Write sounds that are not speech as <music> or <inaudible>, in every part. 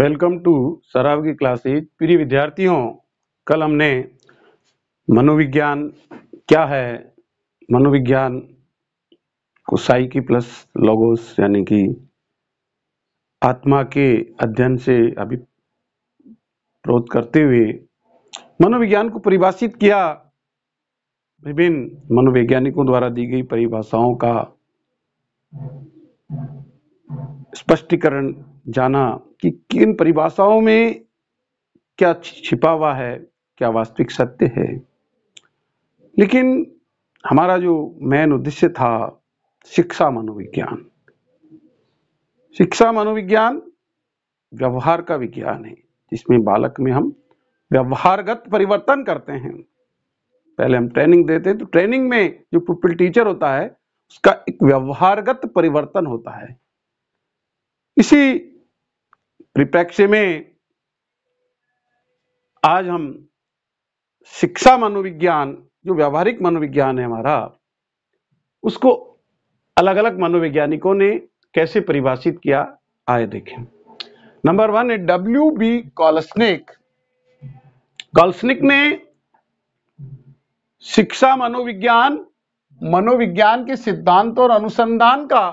welcome to सराव की classes प्रिय विद्यार्थियों कल हमने मनोविज्ञान क्या है मनोविज्ञान को साइकी प्लस लॉगोस यानी कि आत्मा के अध्ययन से अभी प्रोत करते हुए मनोविज्ञान को परिभाषित किया विभिन्न मनोवैज्ञानिकों द्वारा दी गई परिभाषाओं का स्पष्टीकरण जाना कि किन परिभाषाओं में क्या छिपा हुआ है क्या वास्तविक सत्य है लेकिन हमारा जो मेन उद्देश्य था शिक्षा मनोविज्ञान शिक्षा मनोविज्ञान व्यवहार का विज्ञान है जिसमें बालक में हम व्यवहारगत परिवर्तन करते हैं पहले हम ट्रेनिंग देते हैं तो ट्रेनिंग में जो पुपिल टीचर होता है उसका एक व्यवहारगत परिवर्तन होता है इसी परिप्रेक्ष्य में आज हम शिक्षा मनोविज्ञान जो व्यावहारिक मनोविज्ञान है हमारा उसको अलग अलग मनोवैज्ञानिकों ने कैसे परिभाषित किया आए देखें नंबर वन है डब्ल्यू बी कॉलस्निक कॉलस्निक ने शिक्षा मनोविज्ञान मनोविज्ञान के सिद्धांत और अनुसंधान का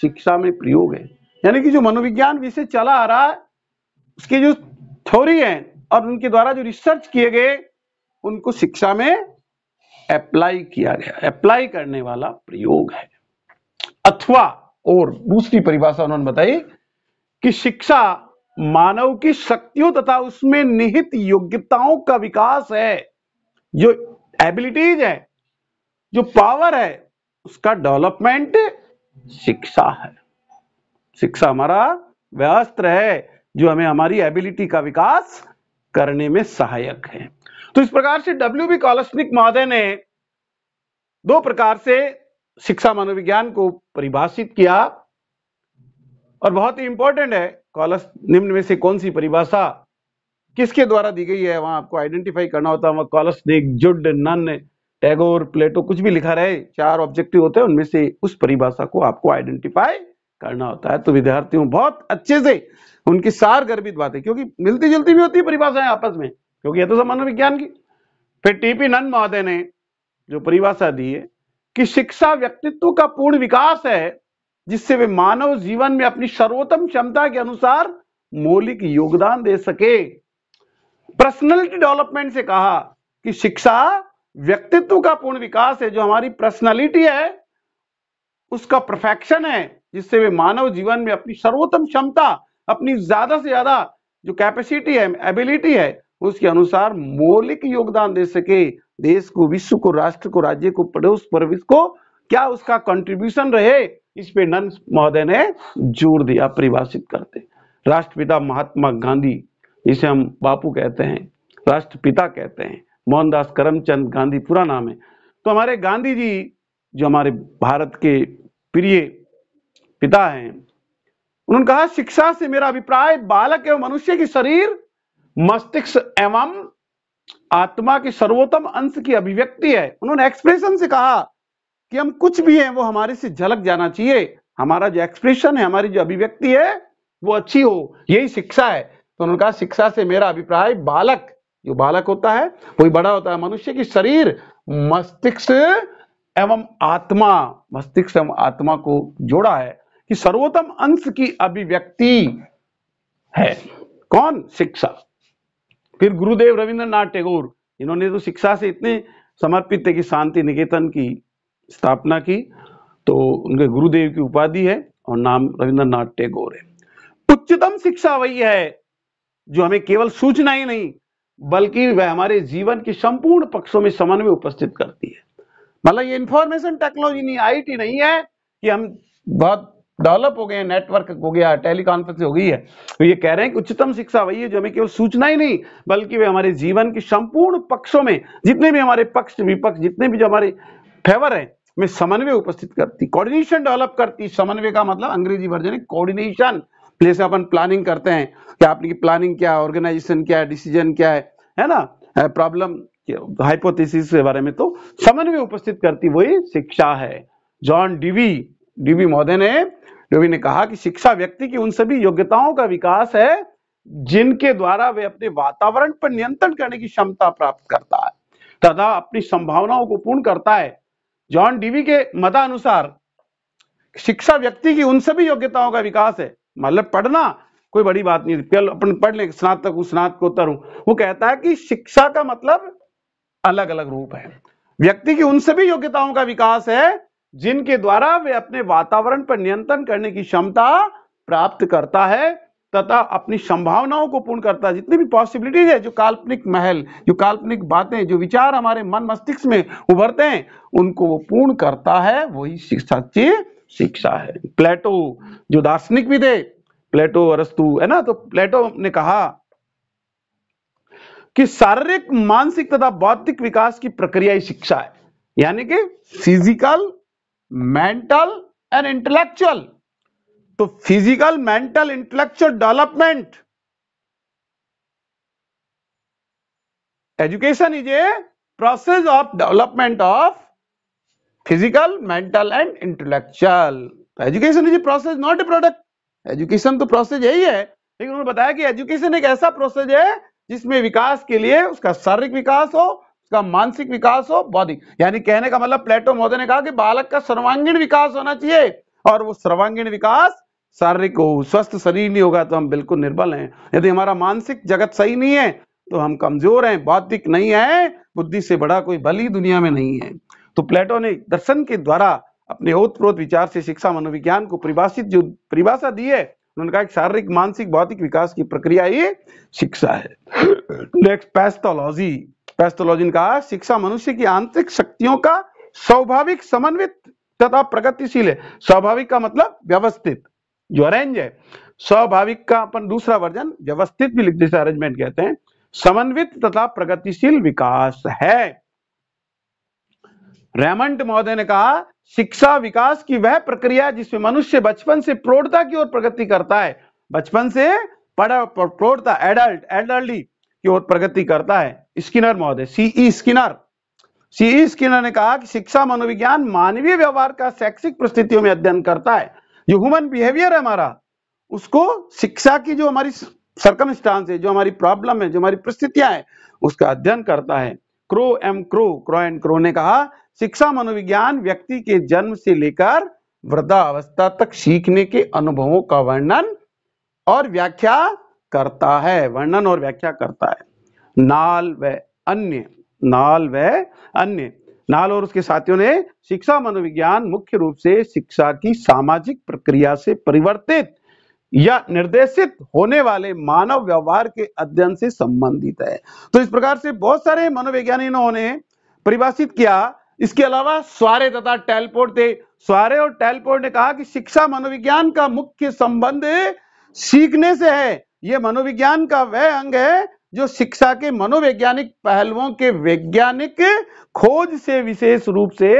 शिक्षा में प्रयोग है यानी कि जो मनोविज्ञान विषय चला आ रहा है उसकी जो थ्योरी है और उनके द्वारा जो रिसर्च किए गए उनको शिक्षा में अप्लाई किया गया अप्लाई करने वाला प्रयोग है अथवा और दूसरी परिभाषा उन्होंने बताई कि शिक्षा मानव की शक्तियों तथा उसमें निहित योग्यताओं का विकास है जो एबिलिटीज है जो पावर है उसका डेवलपमेंट शिक्षा है शिक्षा हमारा व्यस्त्र है जो हमें हमारी एबिलिटी का विकास करने में सहायक है तो इस प्रकार से डब्ल्यू बी कॉलस्निक महोदय ने दो प्रकार से शिक्षा मनोविज्ञान को परिभाषित किया और बहुत ही इंपॉर्टेंट है कॉलस निम्न में से कौन सी परिभाषा किसके द्वारा दी गई है वहां आपको आइडेंटिफाई करना होता है वहां कॉलस्निक जुड नन टैगोर प्लेटो कुछ भी लिखा रहे चार ऑब्जेक्टिव होते हैं उनमें से उस परिभाषा को आपको आइडेंटिफाई करना होता है तो विद्यार्थियों बहुत अच्छे से उनकी सार गर्भित बातें क्योंकि मिलती जुलती भी होती है परिभाषाएं आपस में क्योंकि यह तो सामान्य विज्ञान की फिर टीपी नंद महोदय ने जो परिभाषा दी है कि शिक्षा व्यक्तित्व का पूर्ण विकास है जिससे वे मानव जीवन में अपनी सर्वोत्तम क्षमता के अनुसार मौलिक योगदान दे सके पर्सनैलिटी डेवलपमेंट से कहा कि शिक्षा व्यक्तित्व का पूर्ण विकास है जो हमारी पर्सनैलिटी है उसका परफेक्शन है जिससे वे मानव जीवन में अपनी सर्वोत्तम क्षमता अपनी ज्यादा से ज्यादा जो कैपेसिटी है एबिलिटी है उसके अनुसार मौलिक योगदान दे सके देश को विश्व को राष्ट्र को राज्य को पड़ोस परविश को क्या उसका कंट्रीब्यूशन रहे इस पे नंद महोदय ने जोर दिया परिभाषित करते राष्ट्रपिता महात्मा गांधी जिसे हम बापू कहते हैं राष्ट्रपिता कहते हैं मोहनदास करमचंद गांधी पूरा नाम है तो हमारे गांधी जी जो हमारे भारत के प्रिय पिता हैं उन्होंने कहा शिक्षा से मेरा अभिप्राय बालक एवं मनुष्य की शरीर मस्तिष्क एवं आत्मा की सर्वोत्तम अंश की अभिव्यक्ति है उन्होंने एक्सप्रेशन से कहा कि हम कुछ भी हैं वो हमारे से झलक जाना चाहिए हमारा जो एक्सप्रेशन है हमारी जो अभिव्यक्ति है वो अच्छी हो यही शिक्षा है तो उन्होंने कहा शिक्षा से मेरा अभिप्राय बालक जो बालक होता है वही बड़ा होता है मनुष्य की शरीर मस्तिष्क एवं आत्मा मस्तिष्क एवं आत्मा को जोड़ा है कि सर्वोत्तम अंश की अभिव्यक्ति है कौन शिक्षा फिर गुरुदेव रविंद्रनाथ टैगोर इन्होंने तो शिक्षा से इतने समर्पित थे कि शांति निकेतन की स्थापना की तो उनके गुरुदेव की उपाधि है और नाम रविंद्रनाथ टैगोर है उच्चतम शिक्षा वही है जो हमें केवल सूचना ही नहीं बल्कि वह हमारे जीवन के संपूर्ण पक्षों में समन्वय उपस्थित करती है मतलब ये इंफॉर्मेशन टेक्नोलॉजी नहीं आईटी नहीं है कि हम बहुत डेवलप हो गए हैं नेटवर्क हो गया टेलीकॉन्फ्रेंस हो गई है तो ये कह रहे हैं कि उच्चतम शिक्षा वही है जो हमें केवल सूचना ही नहीं बल्कि वे हमारे जीवन के संपूर्ण पक्षों में जितने भी हमारे पक्ष विपक्ष जितने भी जो हमारे फेवर है में समन्वय उपस्थित करती कोऑर्डिनेशन डेवलप करती समन्वय का मतलब अंग्रेजी वर्जन है कोऑर्डिनेशन जैसे अपन प्लानिंग करते हैं कि आपकी प्लानिंग क्या है ऑर्गेनाइजेशन क्या है डिसीजन क्या है है ना प्रॉब्लम हाइपोथेसिस के बारे में तो समन्वय उपस्थित करती वही शिक्षा है जॉन डीवी डीबी महोदय ने डीबी ने कहा कि शिक्षा व्यक्ति की उन सभी योग्यताओं का विकास है जिनके द्वारा वे अपने वातावरण पर नियंत्रण करने की क्षमता प्राप्त करता है तथा अपनी संभावनाओं को पूर्ण करता है जॉन डीवी के मतानुसार शिक्षा व्यक्ति की उन सभी योग्यताओं का विकास है मतलब पढ़ना कोई बड़ी बात नहीं है अपन पढ़ लें स्नातक हूं स्नातकोत्तर हूं वो कहता है कि शिक्षा का मतलब अलग अलग रूप है व्यक्ति की उन सभी योग्यताओं का विकास है जिनके द्वारा वे अपने वातावरण पर नियंत्रण करने की क्षमता प्राप्त करता है तथा अपनी संभावनाओं को पूर्ण करता है जितनी भी पॉसिबिलिटीज है जो काल्पनिक महल जो काल्पनिक बातें जो विचार हमारे मन मस्तिष्क में उभरते हैं उनको वो पूर्ण करता है वही सच्ची शिक्षा है प्लेटो जो दार्शनिक भी थे प्लेटो अरस्तु है ना तो प्लेटो ने कहा कि शारीरिक मानसिक तथा बौद्धिक विकास की प्रक्रिया ही शिक्षा है यानी कि फिजिकल मेंटल एंड इंटेलेक्चुअल तो physical mental intellectual development education is a process of development of physical mental and intellectual education is a process not a product education तो प्रोसेस तो यही है लेकिन उन्होंने बताया कि एजुकेशन एक ऐसा प्रोसेस है जिसमें विकास के लिए उसका शारीरिक विकास हो का मानसिक विकास हो बौद्धिक यानी कहने का मतलब प्लेटो महोदय ने कहा कि बालक का सर्वांगीण विकास होना चाहिए और वो सर्वांगीण विकास शारीरिक हो स्वस्थ शरीर नहीं होगा तो हम बिल्कुल निर्बल हैं यदि हमारा मानसिक जगत सही नहीं है तो हम कमजोर हैं बौद्धिक नहीं है बुद्धि से बड़ा कोई बल ही दुनिया में नहीं है तो प्लेटो ने दर्शन के द्वारा अपने ओतप्रोत विचार से शिक्षा मनोविज्ञान को परिभाषित जो परिभाषा दी है उन्होंने कहा शारीरिक मानसिक भौतिक विकास की प्रक्रिया ही शिक्षा है नेक्स्ट <coughs> पैस्थोलॉजी ने कहा शिक्षा मनुष्य की आंतरिक शक्तियों का स्वाभाविक समन्वित तथा प्रगतिशील है स्वाभाविक का मतलब व्यवस्थित जो अरेंज है स्वाभाविक का अपन दूसरा वर्जन व्यवस्थित भी लिख जैसे अरेंजमेंट कहते हैं समन्वित तथा प्रगतिशील विकास है रेमंड महोदय ने कहा शिक्षा विकास की वह प्रक्रिया जिसमें मनुष्य बचपन से प्रौढ़ता की ओर प्रगति करता है बचपन से पढ़ा प्रौढ़ता एडल्ट एडल्टी की ओर प्रगति करता है स्किनर महोदय सीई स्किनर सीई स्किनर ने कहा कि शिक्षा मनोविज्ञान मानवीय व्यवहार का शैक्षिक परिस्थितियों में अध्ययन करता है जो ह्यूमन बिहेवियर है हमारा उसको शिक्षा की जो हमारी सरकम है जो हमारी प्रॉब्लम है जो हमारी परिस्थितियां है उसका अध्ययन करता है Crow M Crow Crow and Crow ने कहा शिक्षा मनोविज्ञान व्यक्ति के जन्म से लेकर वृद्धावस्था तक सीखने के अनुभवों का वर्णन और व्याख्या करता है वर्णन और व्याख्या करता है नाल व अन्य नाल व अन्य नाल और उसके साथियों ने शिक्षा मनोविज्ञान मुख्य रूप से शिक्षा की सामाजिक प्रक्रिया से परिवर्तित या निर्देशित होने वाले मानव व्यवहार के अध्ययन से संबंधित है तो इस प्रकार से बहुत सारे मनोवैज्ञानिकों ने परिभाषित किया इसके अलावा स्वारे तथा टैलपोर्ट थे स्वारे और टैलपोर्ट ने कहा कि शिक्षा मनोविज्ञान का मुख्य संबंध सीखने से है ये मनोविज्ञान का वह अंग है जो शिक्षा के मनोवैज्ञानिक पहलुओं के वैज्ञानिक खोज से विशेष रूप से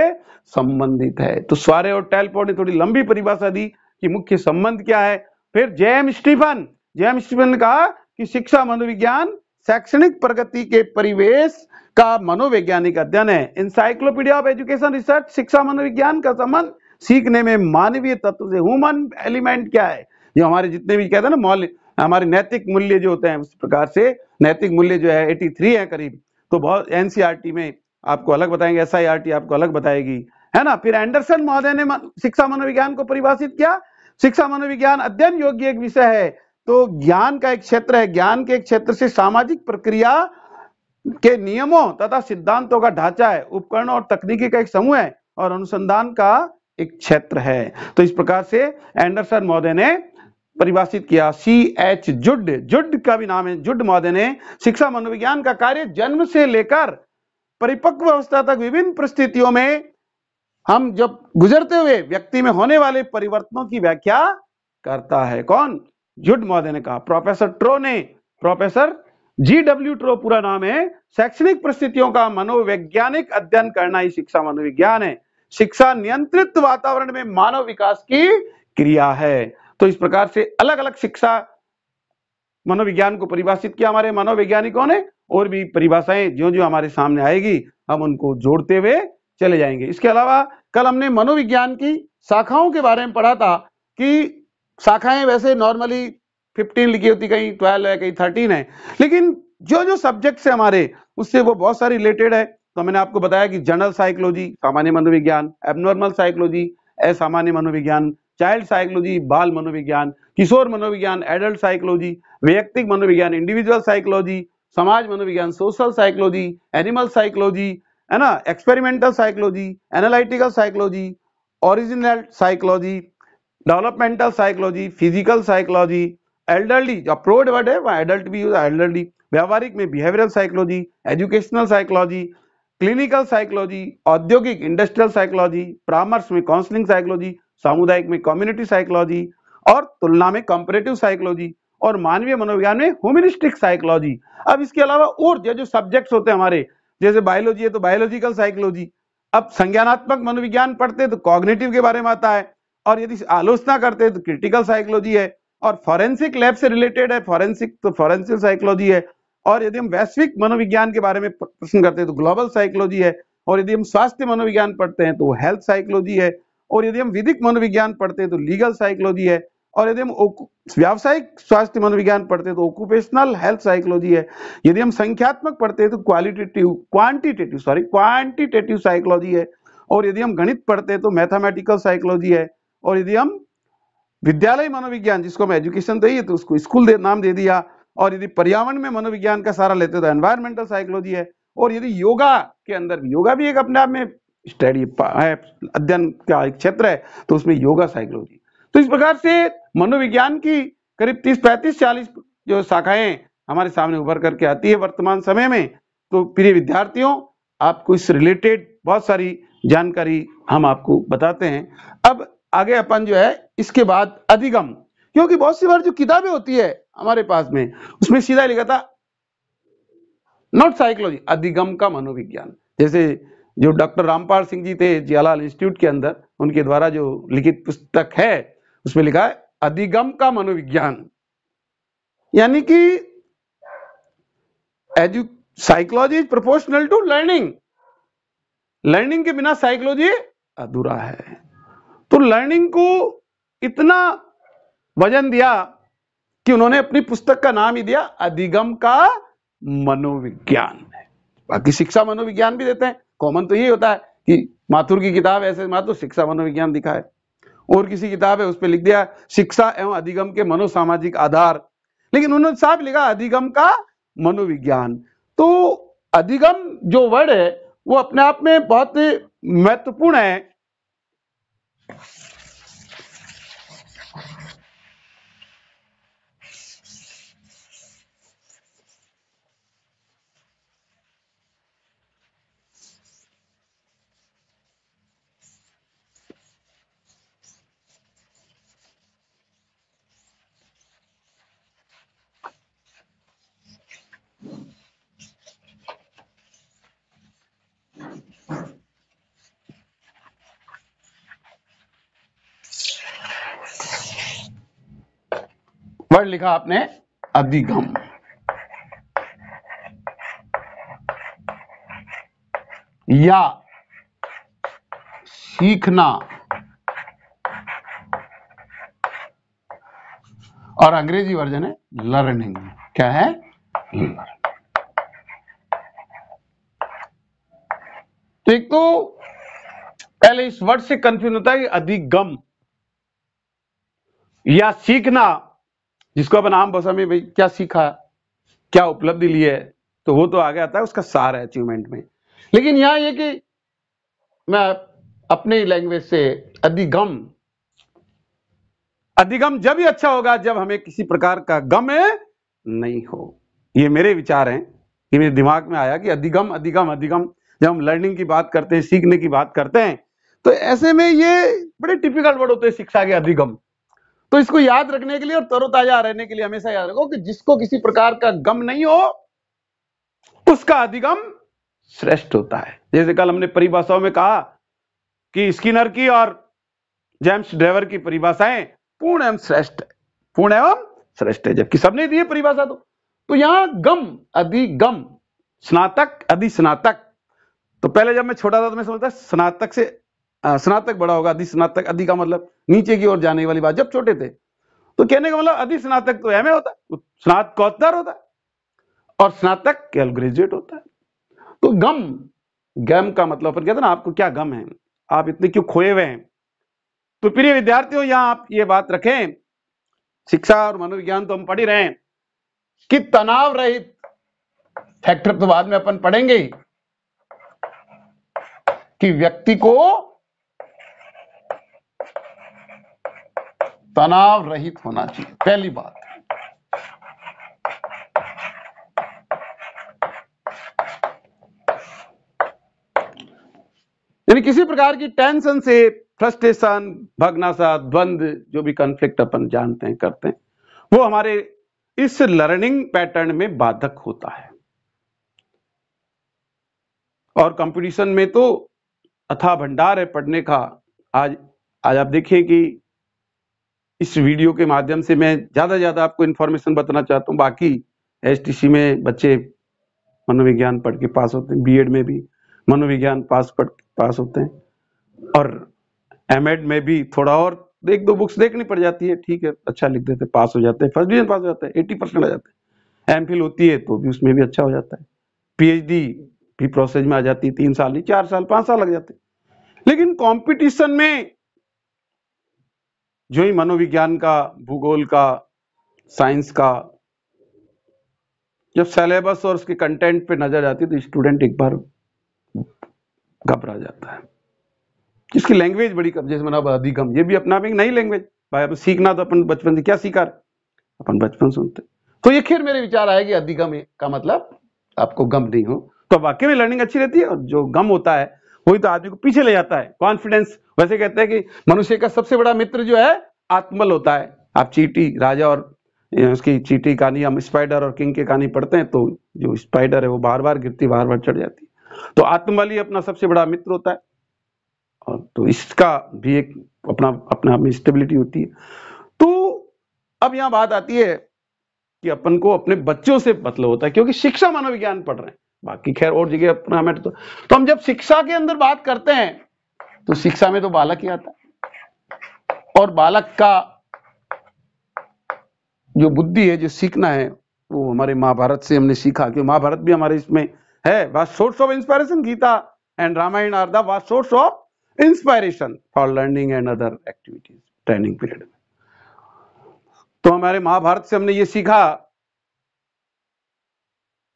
संबंधित है तो स्वारे और टेलपोर्ट ने थोड़ी लंबी परिभाषा दी कि मुख्य संबंध क्या है फिर जेम स्टीफन जेम स्टीफन ने कहा कि शिक्षा मनोविज्ञान शैक्षणिक प्रगति के परिवेश का मनोवैज्ञानिक अध्ययन है इंसाइक्लोपीडिया ऑफ एजुकेशन रिसर्च शिक्षा मनोविज्ञान का संबंध सीखने में मानवीय तत्व से ह्यूमन एलिमेंट क्या है जो हमारे जितने भी कहते हैं ना मौलिक हमारे नैतिक मूल्य जो होते हैं उस प्रकार से नैतिक मूल्य जो है एटी थ्री है करीब तो बहुत एनसीआर e में आपको अलग बताएंगे एस e आपको अलग बताएगी है ना फिर एंडरसन महोदय ने शिक्षा मनोविज्ञान को परिभाषित किया शिक्षा मनोविज्ञान अध्ययन योग्य एक विषय है तो ज्ञान का एक क्षेत्र है ज्ञान के एक क्षेत्र से सामाजिक प्रक्रिया के नियमों तथा सिद्धांतों का ढांचा है उपकरण और तकनीकी का एक समूह है और अनुसंधान का एक क्षेत्र है तो इस प्रकार से एंडरसन महोदय ने परिभाषित किया सी एच जुड जुड का भी नाम है जुड महोदय ने शिक्षा मनोविज्ञान का कार्य जन्म से लेकर परिपक्व अवस्था तक विभिन्न परिस्थितियों में हम जब गुजरते हुए व्यक्ति में होने वाले परिवर्तनों की व्याख्या करता है कौन जुड महोदय ने कहा प्रोफेसर ट्रो ने प्रोफेसर जी डब्ल्यू ट्रो पूरा नाम है शैक्षणिक परिस्थितियों का मनोवैज्ञानिक अध्ययन करना ही शिक्षा मनोविज्ञान है शिक्षा नियंत्रित वातावरण में मानव विकास की क्रिया है तो इस प्रकार से अलग अलग शिक्षा मनोविज्ञान को परिभाषित किया हमारे मनोवैज्ञानिकों ने और भी परिभाषाएं जो जो हमारे सामने आएगी हम उनको जोड़ते हुए चले जाएंगे इसके अलावा कल हमने मनोविज्ञान की शाखाओं के बारे में पढ़ा था कि शाखाएं वैसे नॉर्मली 15 लिखी होती कहीं 12 है कहीं 13 है लेकिन जो जो सब्जेक्ट है हमारे उससे वो बहुत सारी रिलेटेड है तो मैंने आपको बताया कि जनरल साइकोलॉजी सामान्य मनोविज्ञान एबनॉर्मल साइकोलॉजी असामान्य मनोविज्ञान चाइल्ड साइकोलॉजी बाल मनोविज्ञान किशोर मनोविज्ञान एडल्ट साइकोलॉजी व्यक्तिक मनोविज्ञान इंडिविजुअल साइकोलॉजी समाज मनोविज्ञान सोशल साइकोलॉजी एनिमल साइकोलॉजी है ना experimental psychology analytical psychology original psychology developmental psychology physical psychology elderly जो अप्रोड वर्ड है वह एडल्ट भी यूज एल्डरली व्यावहारिक में behavioural psychology educational psychology clinical psychology औद्योगिक इंडस्ट्रियल साइकोलॉजी परामर्श में काउंसलिंग साइकोलॉजी सामुदायिक में कम्युनिटी साइकोलॉजी और तुलना में कॉम्परेटिव साइकोलॉजी और मानवीय मनोविज्ञान में ह्यूमनिस्टिक साइकोलॉजी अब इसके अलावा और जो जो सब्जेक्ट्स होते हैं हमारे जैसे बायोलॉजी है तो बायोलॉजिकल साइकोलॉजी अब संज्ञानात्मक मनोविज्ञान पढ़ते हैं तो कॉग्नेटिव के बारे में आता है और यदि आलोचना करते हैं तो क्रिटिकल साइकोलॉजी है और फॉरेंसिक लैब से रिलेटेड है फॉरेंसिक तो फॉरेंसिक साइकोलॉजी है और यदि हम वैश्विक मनोविज्ञान के बारे में प्रश्न करते हैं तो ग्लोबल साइकोलॉजी है और यदि हम स्वास्थ्य मनोविज्ञान पढ़ते हैं तो हेल्थ साइकोलॉजी है और यदि हम विधिक मनोविज्ञान पढ़ते हैं तो लीगल साइकोलॉजी है और यदि हम व्यावसायिक स्वास्थ्य मनोविज्ञान पढ़ते हैं तो ऑक्यूपेशनल हेल्थ साइकोलॉजी है यदि हम संख्यात्मक पढ़ते हैं तो qualitative quantitative sorry quantitative psychology है और यदि हम गणित पढ़ते हैं तो मैथमेटिकल साइकोलॉजी है और यदि हम विद्यालय मनोविज्ञान जिसको हम एजुकेशन दे तो उसको स्कूल नाम दे दिया और यदि पर्यावरण में मनोविज्ञान का सारा लेते तो एनवायरमेंटल साइकोलॉजी है और यदि योगा के अंदर भी योगा भी एक अपने आप में स्टडी अध्ययन का एक क्षेत्र है तो उसमें योगा साइकोलॉजी तो इस प्रकार से मनोविज्ञान की करीब तीस पैंतीस चालीस जो शाखाएं हमारे सामने उभर करके आती है वर्तमान समय में तो प्रिय विद्यार्थियों आपको इस रिलेटेड बहुत सारी जानकारी हम आपको बताते हैं अब आगे अपन जो है इसके बाद अधिगम क्योंकि बहुत सी बार जो किताबें होती है हमारे पास में उसमें सीधा लिखा था नॉट साइकोलॉजी अधिगम का मनोविज्ञान जैसे जो डॉक्टर रामपाल सिंह जी थे जियालाल इंस्टीट्यूट के अंदर उनके द्वारा जो लिखित पुस्तक है उसमें लिखा है अधिगम का मनोविज्ञान यानी कि edu psychology proportional to learning learning के बिना साइकोलॉजी अधूरा है तो लर्निंग को इतना वजन दिया कि उन्होंने अपनी पुस्तक का नाम ही दिया अधिगम का मनोविज्ञान बाकी शिक्षा मनोविज्ञान भी देते हैं कॉमन तो यही होता है कि माथुर की किताब ऐसे माथुर शिक्षा मनोविज्ञान दिखा है और किसी किताब है उस पर लिख दिया शिक्षा एवं अधिगम के मनोसामाजिक आधार लेकिन उन्होंने साफ लिखा अधिगम का मनोविज्ञान तो अधिगम जो वर्ड है वो अपने आप में बहुत महत्वपूर्ण है वर्ड लिखा आपने अधिगम या सीखना और अंग्रेजी वर्जन है लर्निंग क्या है तो एक तो पहले इस वर्ड से कंफ्यूज होता है अधिगम या सीखना जिसको अपन आम भाषा में भाई क्या सीखा क्या उपलब्धि ली है तो वो तो आगे आता है उसका सार है अचीवमेंट में लेकिन यहां ये कि मैं अपने लैंग्वेज से अधिगम अधिगम जब ही अच्छा होगा जब हमें किसी प्रकार का गम है नहीं हो ये मेरे विचार हैं कि मेरे दिमाग में आया कि अधिगम अधिगम अधिगम जब हम लर्निंग की बात करते हैं सीखने की बात करते हैं तो ऐसे में ये बड़े टिपिकल वर्ड होते हैं शिक्षा के अधिगम तो इसको याद रखने के लिए और तरोताजा रहने के लिए हमेशा याद रखो कि जिसको किसी प्रकार का गम नहीं हो उसका अधिगम श्रेष्ठ होता है जैसे कल हमने परिभाषाओं में कहा कि स्किनर की और जेम्स ड्राइवर की परिभाषाएं पूर्ण एवं श्रेष्ठ है पूर्ण एवं श्रेष्ठ है जबकि सबने दिए परिभाषा तो तो यहां गम अधिगम स्नातक अधिस्नातक तो पहले जब मैं छोटा था तो मैं समझता स्नातक से स्नातक बड़ा होगा अधि स्नातक अधि का मतलब नीचे की ओर जाने वाली बात जब छोटे थे तो कहने का मतलब अधि स्नातक तो एम होता है स्नातकोत्तर होता है और स्नातक केवल ग्रेजुएट होता है तो गम गम का मतलब अपन कहते ना आपको क्या गम है आप इतने क्यों खोए हुए हैं तो प्रिय विद्यार्थियों यहां आप ये बात रखें शिक्षा और मनोविज्ञान तो हम पढ़ ही रहे हैं कि तनाव रहित फैक्टर तो बाद में अपन पढ़ेंगे कि व्यक्ति को तनाव रहित होना चाहिए पहली बात यानी किसी प्रकार की टेंशन से फ्रस्ट्रेशन भगनासा द्वंद जो भी कॉन्फ्लिक्ट अपन जानते हैं करते हैं वो हमारे इस लर्निंग पैटर्न में बाधक होता है और कंपटीशन में तो अथा भंडार है पढ़ने का आज आज आप देखें कि इस वीडियो के माध्यम से मैं ज़्यादा से ज़्यादा आपको इन्फॉर्मेशन बताना चाहता हूँ बाकी एस में बच्चे मनोविज्ञान पढ़ के पास होते हैं बी में भी मनोविज्ञान पास पढ़ पास होते हैं और एम में भी थोड़ा और एक दो बुक्स देखनी पड़ जाती है ठीक है अच्छा लिख देते पास हो जाते हैं फर्स्ट डिविजन पास हो जाते हैं एट्टी परसेंट आ जाते हैं एम फिल होती है तो भी उसमें भी अच्छा हो जाता है पीएचडी भी प्रोसेस में आ जाती है तीन साल नहीं चार साल पाँच साल लग जाते हैं लेकिन कंपटीशन में जो ही मनोविज्ञान का भूगोल का साइंस का जब सिलेबस और उसके कंटेंट पे नजर आती है तो स्टूडेंट एक बार घबरा जाता है जिसकी लैंग्वेज बड़ी कम जैसे मना अधिगम ये भी अपना भी नई लैंग्वेज भाई अपन सीखना तो अपन बचपन से क्या सीखा रहे अपन बचपन सुनते तो ये खैर मेरे विचार आएगी अधिगम का मतलब आपको गम नहीं हो तो वाकई में लर्निंग अच्छी रहती है और जो गम होता है वही तो आदमी को पीछे ले जाता है कॉन्फिडेंस वैसे कहते हैं कि मनुष्य का सबसे बड़ा मित्र जो है आत्मल होता है आप चीटी राजा और उसकी चीटी कहानी हम स्पाइडर और किंग की कहानी पढ़ते हैं तो जो स्पाइडर है वो बार बार गिरती बार बार चढ़ जाती है तो आत्मबल ही अपना सबसे बड़ा मित्र होता है और तो इसका भी एक अपना अपना में स्टेबिलिटी होती है तो अब यहां बात आती है कि अपन को अपने बच्चों से मतलब होता है क्योंकि शिक्षा मनोविज्ञान पढ़ रहे हैं बाकी खैर और जगह अपना हमें तो तो हम जब शिक्षा के अंदर बात करते हैं तो शिक्षा में तो बालक ही आता है और बालक का जो बुद्धि है जो सीखना है वो हमारे महाभारत से हमने सीखा कि महाभारत भी हमारे इसमें है source of inspiration Gita and Ramayana are source of inspiration for learning and other activities training period में तो हमारे महाभारत से हमने ये सीखा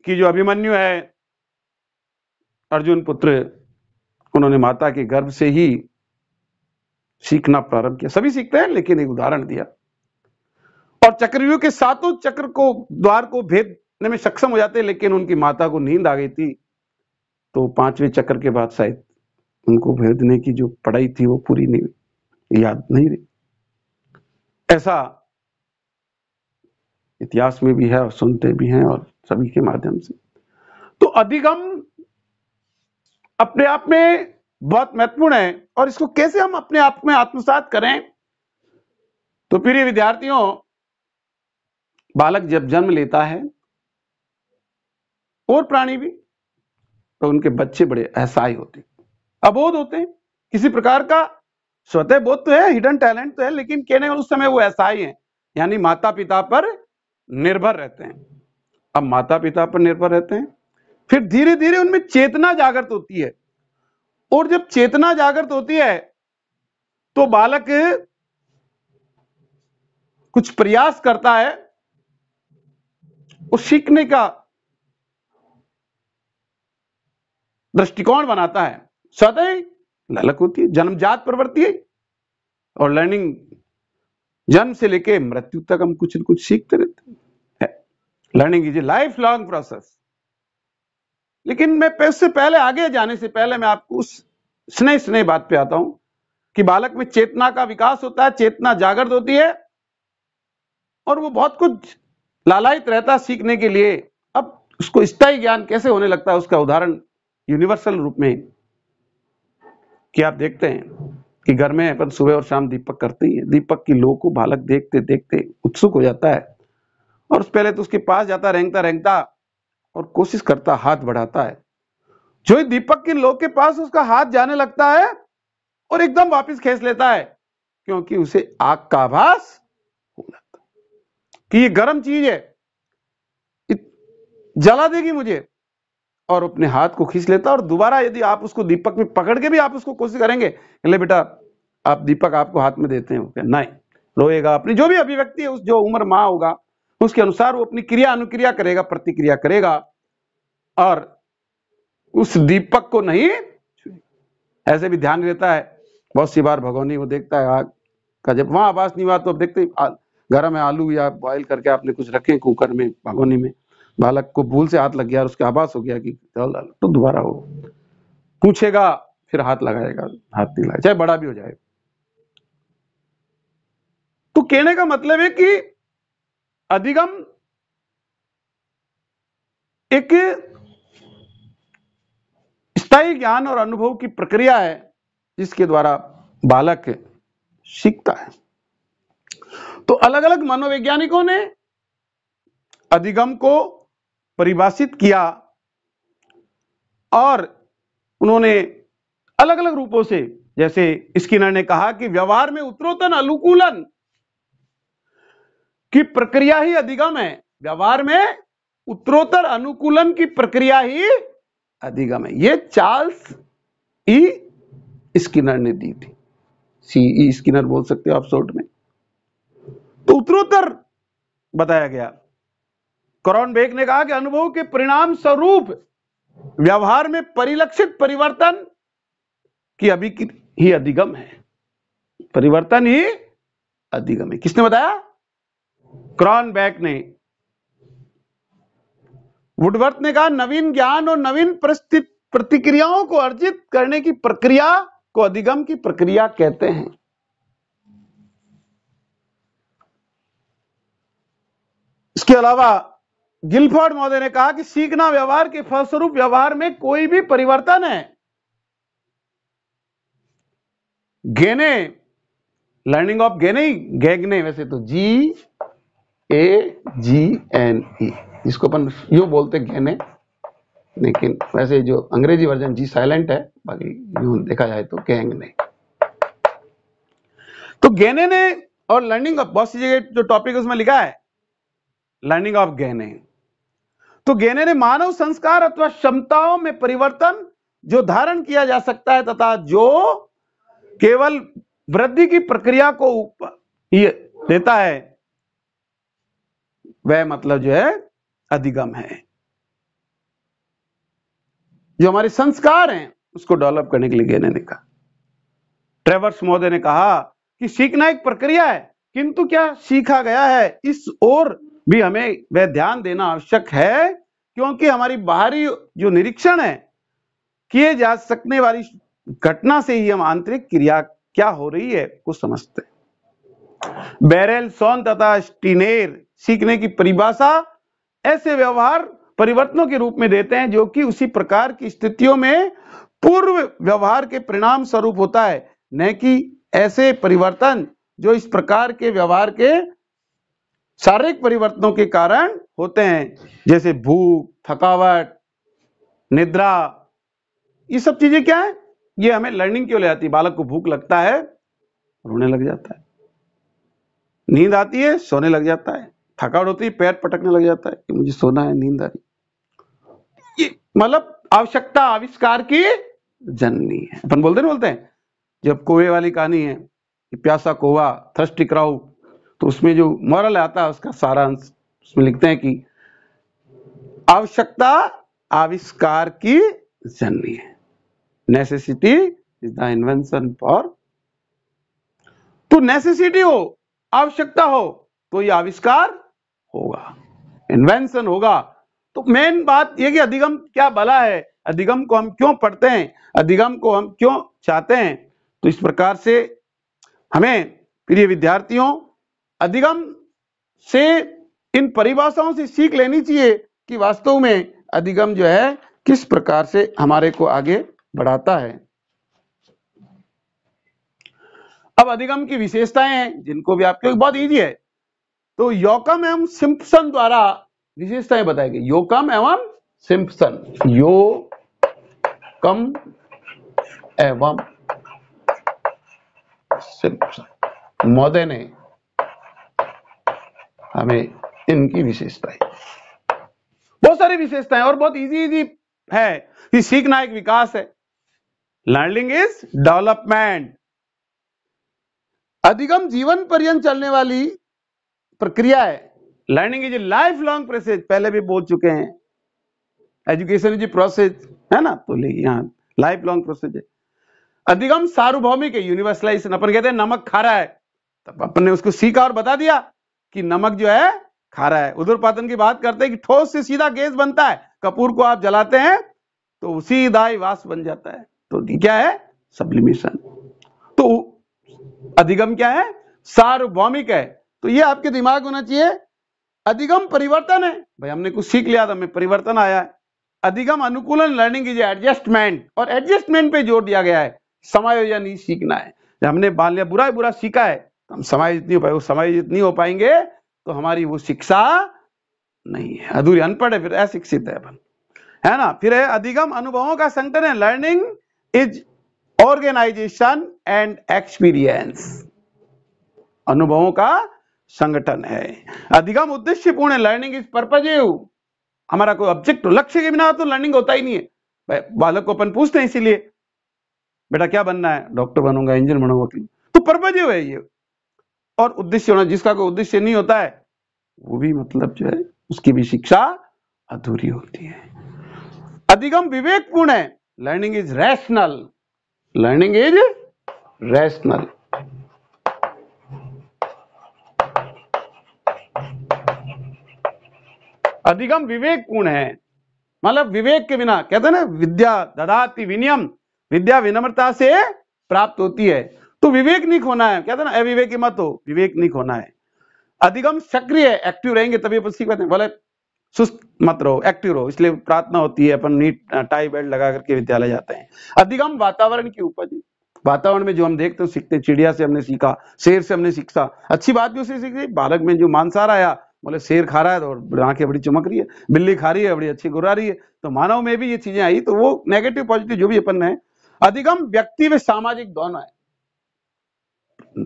कि जो अभिमन्यु है अर्जुन पुत्र उन्होंने माता के गर्भ से ही सीखना प्रारंभ किया सभी सीखते हैं लेकिन एक उदाहरण दिया और चक्रव्यूह के सातों चक्र को द्वार को भेदने में सक्षम हो जाते लेकिन उनकी माता को नींद आ गई थी तो पांचवें चक्र के बाद शायद उनको भेदने की जो पढ़ाई थी वो पूरी नहीं हुई याद नहीं रही ऐसा इतिहास में भी है और सुनते भी हैं और सभी के माध्यम से तो अधिगम अपने आप में बहुत महत्वपूर्ण है और इसको कैसे हम अपने आप में आत्मसात करें तो प्रिय विद्यार्थियों बालक जब जन्म लेता है और प्राणी भी तो उनके बच्चे बड़े असहाय होते अबोध होते हैं किसी प्रकार का स्वतः बोध तो है हिडन टैलेंट तो है लेकिन कहने उस समय वो ऐसा ही है यानी माता पिता पर निर्भर रहते हैं अब माता पिता पर निर्भर रहते हैं फिर धीरे धीरे उनमें चेतना जागृत होती है और जब चेतना जागृत होती है तो बालक कुछ प्रयास करता है और सीखने का दृष्टिकोण बनाता है सदैव ललक होती है जन्मजात प्रवृत्ति है और लर्निंग जन्म से लेके मृत्यु तक हम कुछ न कुछ सीखते रहते हैं learning is a life long process लेकिन मैं उससे पहले आगे जाने से पहले मैं आपको उस स्नेह स्नेह बात पे आता हूं कि बालक में चेतना का विकास होता है चेतना जागृत होती है और वो बहुत कुछ लालायित रहता है सीखने के लिए अब उसको स्थायी ज्ञान कैसे होने लगता है उसका उदाहरण यूनिवर्सल रूप में कि आप देखते हैं कि घर में अपन सुबह और शाम दीपक करते हैं दीपक की लो को बालक देखते देखते उत्सुक हो जाता है और उस पहले तो उसके पास जाता रेंगता रेंगता और कोशिश करता हाथ बढ़ाता है जो ही दीपक के लोग के पास उसका हाथ जाने लगता है और एकदम वापस खेस लेता है क्योंकि उसे आग का आभास हो जाता कि ये गर्म चीज है जला देगी मुझे और अपने हाथ को खींच लेता और दोबारा यदि आप उसको दीपक में पकड़ के भी आप उसको कोशिश करेंगे ले बेटा आप दीपक आपको हाथ में देते हैं नहीं रोएगा अपनी जो भी अभिव्यक्ति है उस जो उम्र माँ होगा उसके अनुसार वो अपनी क्रिया अनुक्रिया करेगा प्रतिक्रिया करेगा और उस दीपक को नहीं ऐसे भी ध्यान देता है बहुत सी बार भगवानी वो देखता है आग का जब वहां आवास नहीं हुआ तो अब देखते घर में आलू या बॉइल करके आपने कुछ रखे कुकर में भगवानी में बालक को भूल से हाथ लग गया और उसका आवास हो गया कि तो दोबारा हो पूछेगा फिर हाथ लगाएगा हाथ नहीं लगाएगा चाहे बड़ा भी हो जाए तो कहने का मतलब है कि अधिगम एक स्थायी ज्ञान और अनुभव की प्रक्रिया है जिसके द्वारा बालक सीखता है तो अलग अलग मनोवैज्ञानिकों ने अधिगम को परिभाषित किया और उन्होंने अलग अलग रूपों से जैसे स्किनर ने कहा कि व्यवहार में उत्तरोत्तर अनुकूलन कि प्रक्रिया ही अधिगम है व्यवहार में उत्तरोत्तर अनुकूलन की प्रक्रिया ही अधिगम है ये चार्ल्स ई स्किनर ने दी थी सी ई स्किनर बोल सकते हो आप शॉर्ट में तो उत्तरोत्तर बताया गया करौन बेग ने कहा कि अनुभव के परिणाम स्वरूप व्यवहार में परिलक्षित परिवर्तन की अभी ही अधिगम है परिवर्तन ही अधिगम है किसने बताया क्रॉनबैक ने वुडवर्थ ने कहा नवीन ज्ञान और नवीन प्रतिक्रियाओं को अर्जित करने की प्रक्रिया को अधिगम की प्रक्रिया कहते हैं इसके अलावा गिलफोर्ड महोदय ने कहा कि सीखना व्यवहार के फलस्वरूप व्यवहार में कोई भी परिवर्तन है गेने लर्निंग ऑफ गेने ही गैगने वैसे तो जी ए जी एन ई इसको अपन यू बोलते गहने लेकिन वैसे जो अंग्रेजी वर्जन जी साइलेंट है बाकी यू देखा जाए तो गैंग नहीं तो गहने ने और लर्निंग ऑफ बहुत सी जगह जो टॉपिक उसमें लिखा है लर्निंग ऑफ गहने तो गहने ने मानव संस्कार अथवा क्षमताओं में परिवर्तन जो धारण किया जा सकता है तथा जो केवल वृद्धि की प्रक्रिया को ये देता है वह मतलब जो है अधिगम है जो हमारे संस्कार हैं उसको डेवलप करने के लिए गेने ने कहा ट्रेवर्स मोदे ने कहा कि सीखना एक प्रक्रिया है किंतु क्या सीखा गया है इस ओर भी हमें वह ध्यान देना आवश्यक है क्योंकि हमारी बाहरी जो निरीक्षण है किए जा सकने वाली घटना से ही हम आंतरिक क्रिया क्या हो रही है को समझते हैं बैरल सोन तथा स्टीनेर सीखने की परिभाषा ऐसे व्यवहार परिवर्तनों के रूप में देते हैं जो कि उसी प्रकार की स्थितियों में पूर्व व्यवहार के परिणाम स्वरूप होता है न कि ऐसे परिवर्तन जो इस प्रकार के व्यवहार के शारीरिक परिवर्तनों के कारण होते हैं जैसे भूख थकावट निद्रा ये सब चीजें क्या है ये हमें लर्निंग क्यों ले आती है बालक को भूख लगता है रोने लग जाता है नींद आती है सोने लग जाता है थकावट होती है पैर पटकने लग जाता है कि मुझे सोना है नींद आ रही मतलब आवश्यकता आविष्कार की जननी है अपन बोलते ना बोलते हैं जब कोवे वाली कहानी है कि प्यासा कोवा थर्स्टी क्राउ तो उसमें जो मॉरल आता है उसका सारांश उसमें लिखते हैं कि आवश्यकता आविष्कार की जननी है necessity is the invention for तो नेसेसिटी हो आवश्यकता हो तो ये आविष्कार होगा इन्वेंशन होगा तो मेन बात यह कि अधिगम क्या भला है अधिगम को हम क्यों पढ़ते हैं अधिगम को हम क्यों चाहते हैं तो इस प्रकार से हमें प्रिय विद्यार्थियों अधिगम से इन परिभाषाओं से सीख लेनी चाहिए कि वास्तव में अधिगम जो है किस प्रकार से हमारे को आगे बढ़ाता है अब अधिगम की विशेषताएं हैं जिनको भी आपके बहुत इजी है तो योकम एवं सिंपसन द्वारा विशेषताएं बताई गई योकम एवं सिंपसन यो कम एवं सिंपसन महोदय ने हमें इनकी विशेषताएं बहुत सारी विशेषताएं और बहुत इजी इजी है कि सीखना एक विकास है लर्निंग इज डेवलपमेंट अधिगम जीवन पर्यंत चलने वाली प्रक्रिया है learning is a life long process पहले भी बोल चुके हैं एजुकेशन इज ए प्रोसेस है ना तो यहाँ लाइफ लॉन्ग प्रोसेस है अधिगम सार्वभौमिक है यूनिवर्सलाइजेशन अपन कहते हैं नमक खा रहा है तब अपन ने उसको सीखा और बता दिया कि नमक जो है खा रहा है उधर पातन की बात करते हैं कि ठोस से सीधा गैस बनता है कपूर को आप जलाते हैं तो सीधा ही वास बन जाता है तो क्या है सब्लिमेशन तो अधिगम क्या है सार्वभौमिक है तो ये आपके दिमाग होना चाहिए अधिगम परिवर्तन है भाई हमने कुछ सीख लिया था हमें परिवर्तन आया है अधिगम अनुकूलन लर्निंग इज एडजस्टमेंट और एडजस्टमेंट पे जोर दिया गया है समायोजन ही सीखना है हमने मान लिया बुरा बुरा सीखा है तो हम समायोजित नहीं हो पाए समायोजित नहीं हो पाएंगे तो हमारी वो शिक्षा नहीं है अधूरी अनपढ़ है फिर अशिक्षित है अपन है ना फिर है अधिगम अनुभवों का संकटन है learning is organisation and experience अनुभवों का संगठन है अधिगम उद्देश्य पूर्ण है लर्निंग इज पर्पज हमारा कोई ऑब्जेक्ट लक्ष्य के बिना तो लर्निंग होता ही नहीं है बालक को अपन पूछते हैं इसीलिए बेटा क्या बनना है डॉक्टर बनूंगा इंजीनियर बनूंगा वकील तो पर्पज है ये और उद्देश्य होना जिसका कोई उद्देश्य नहीं होता है वो भी मतलब जो है उसकी भी शिक्षा अधूरी होती है अधिगम विवेकपूर्ण है learning is rational learning is rational अधिगम विवेक पूर्ण है मतलब विवेक के बिना कहते हैं ना विद्या ददाति विनियम विद्या विनम्रता से प्राप्त होती है तो विवेक नहीं खोना है कहते हैं ना अविवेकी मत हो विवेक नहीं खोना है अधिगम सक्रिय एक्टिव रहेंगे तभी अपन सीख पाते हैं बोले सुस्त मत रहो एक्टिव रहो इसलिए प्रार्थना होती है अपन नीट टाई बेल्ट लगा करके विद्यालय जाते हैं अधिगम वातावरण की उपज वातावरण में जो हम देखते हैं सीखते हैं चिड़िया से हमने सीखा शेर से हमने सीखा अच्छी बात भी उसे सीखी बालक में जो मानसार आया बोले शेर खा रहा है तो आंखें बड़ी चमक रही है बिल्ली खा रही है बड़ी अच्छी गुरा रही है तो मानव में भी ये चीजें आई तो वो नेगेटिव पॉजिटिव जो भी अपन है अधिगम व्यक्ति व सामाजिक दोनों है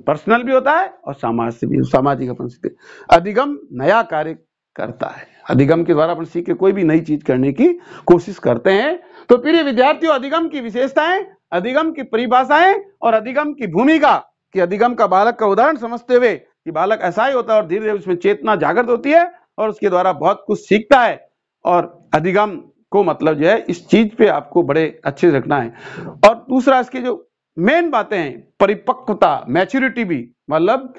पर्सनल भी होता है और समाज से भी सामाजिक अपन सीखते अधिगम नया कार्य करता है अधिगम के द्वारा अपन सीख के कोई भी नई चीज करने की कोशिश करते हैं तो प्रिय विद्यार्थियों अधिगम की विशेषताएं अधिगम की परिभाषाएं और अधिगम की भूमिका कि अधिगम का बालक का उदाहरण समझते हुए कि बालक ऐसा ही होता है और धीरे धीरे उसमें चेतना जागृत होती है और उसके द्वारा बहुत कुछ सीखता है और अधिगम को मतलब जो है इस चीज पे आपको बड़े अच्छे से रखना है और दूसरा इसके जो मेन बातें हैं परिपक्वता मैच्योरिटी भी मतलब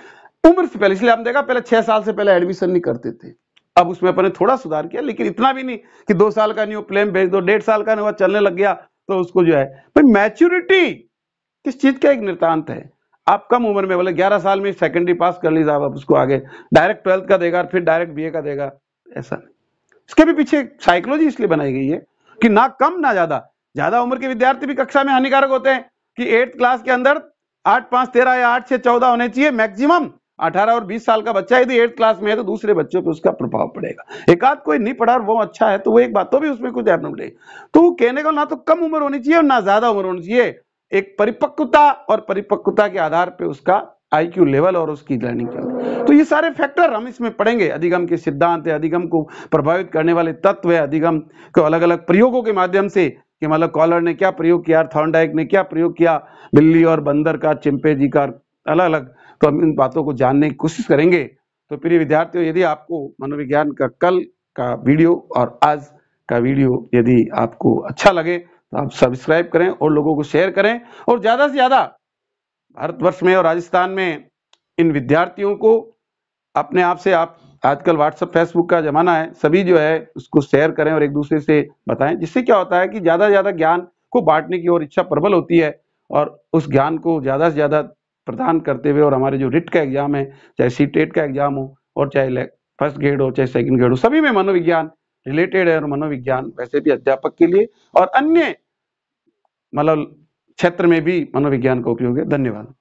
उम्र से पहले इसलिए हम देखा पहले छह साल से पहले एडमिशन नहीं करते थे अब उसमें अपने थोड़ा सुधार किया लेकिन इतना भी नहीं कि दो साल का नहीं हो प्लेन भेज दो डेढ़ साल का नहीं हुआ चलने लग गया तो उसको जो है मैच्योरिटी किस चीज का एक नितान्त है आप कम उम्र में बोले ग्यारह साल में सेकेंडरी पास कर लीजिए आप उसको आगे डायरेक्ट ट्वेल्थ का देगा और फिर डायरेक्ट बीए का देगा ऐसा इसके भी पीछे साइकोलॉजी इसलिए बनाई गई है कि ना कम ना ज्यादा ज्यादा उम्र के विद्यार्थी भी कक्षा में हानिकारक होते हैं कि एट्थ क्लास के अंदर आठ पांच तेरह या आठ छह चौदह होने चाहिए मैक्सिमम अठारह और बीस साल का बच्चा यदि एट्थ क्लास में है तो दूसरे बच्चों पर उसका प्रभाव पड़ेगा एक आध कोई नहीं पढ़ा और वो अच्छा है तो वो एक बात तो भी उसमें कुछ ध्यान है तो कहने का ना तो कम उम्र होनी चाहिए और ना ज्यादा उम्र होनी चाहिए एक परिपक्वता और परिपक्वता के आधार पर उसका आईक्यू लेवल और उसकी लर्निंग की तो ये सारे फैक्टर हम इसमें पढ़ेंगे अधिगम के सिद्धांत है अधिगम को प्रभावित करने वाले तत्व है अधिगम को अलग अलग प्रयोगों के माध्यम से कि मतलब कॉलर ने क्या प्रयोग किया थॉर्नडाइक ने क्या प्रयोग किया बिल्ली और बंदर का चिंपेजी का अलग अलग तो हम इन बातों को जानने की कोशिश करेंगे तो प्रिय विद्यार्थियों यदि आपको मनोविज्ञान का कल का वीडियो और आज का वीडियो यदि आपको अच्छा लगे तो आप सब्सक्राइब करें और लोगों को शेयर करें और ज़्यादा से ज़्यादा भारतवर्ष में और राजस्थान में इन विद्यार्थियों को अपने आप से आप आजकल व्हाट्सएप फेसबुक का ज़माना है सभी जो है उसको शेयर करें और एक दूसरे से बताएं जिससे क्या होता है कि ज़्यादा से ज़्यादा ज्ञान को बांटने की और इच्छा प्रबल होती है और उस ज्ञान को ज़्यादा से ज़्यादा प्रदान करते हुए और हमारे जो रिट का एग्ज़ाम है चाहे सी e का एग्ज़ाम हो और चाहे फर्स्ट ग्रेड हो चाहे सेकेंड ग्रेड हो सभी में मनोविज्ञान रिलेटेड है और मनोविज्ञान वैसे भी अध्यापक के लिए और अन्य मतलब क्षेत्र में भी मनोविज्ञान का उपयोग है धन्यवाद